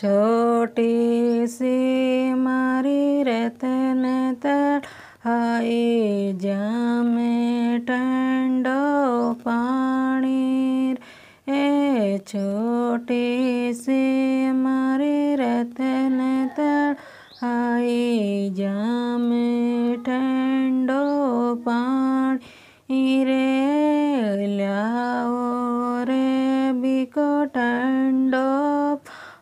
छोटी सी मारी रतन तर आई जामे ठंडो पानी ए छोटी सी मारी रतन तर आई जामे ठंडो पानी रे लाओ रे बिको ठंडो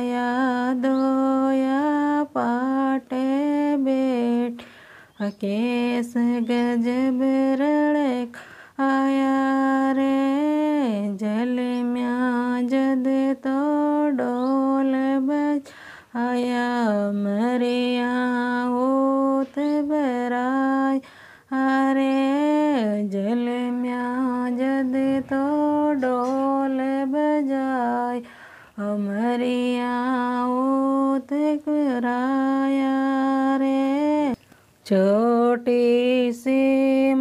आया दोया पाटे बेट अकेस गजब रड़क आया रे जल म्या जद तो डोल बच आया मरिया ओत बराय अरे जल अमरिया ओ रे छोटी सी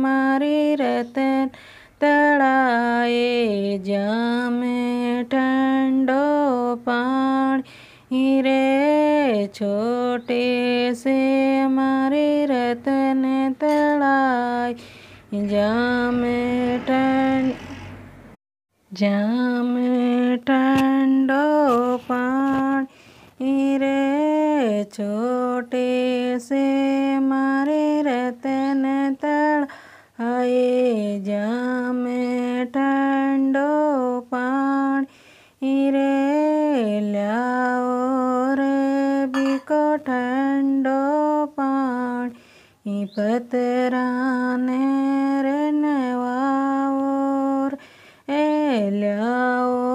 मारी रतन तड़ाए जाम ठंडो पानी रे छोटे से मारे रतन तड़ाए जाम ठंड जाम ठंड ठंडो रे छोटे से मारे रतन तड़ आए जाम ठंडो पानी रे लाओ रे बिको ठंडो पानी पतराने रनवाओ रे लाओ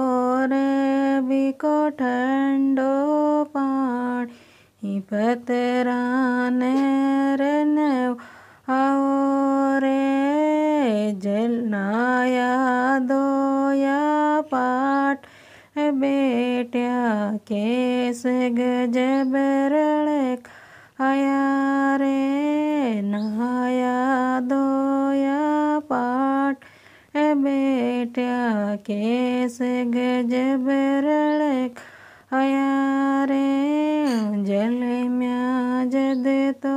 ठंडो पाणी पतराने रन आओ रे जलनाया दोया पाठ बेटिया केस गजबरण रड़क आया रे नहाया दोया पाठ बेटिया केस गजब आया रे जल म्या जद तो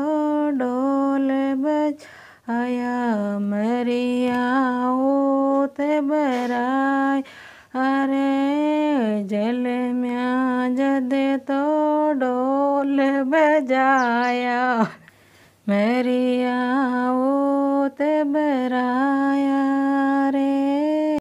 डोल बज आया मरिया ते बराय अरे जल म्या जद तो डोल बजाया मरिया ते बराया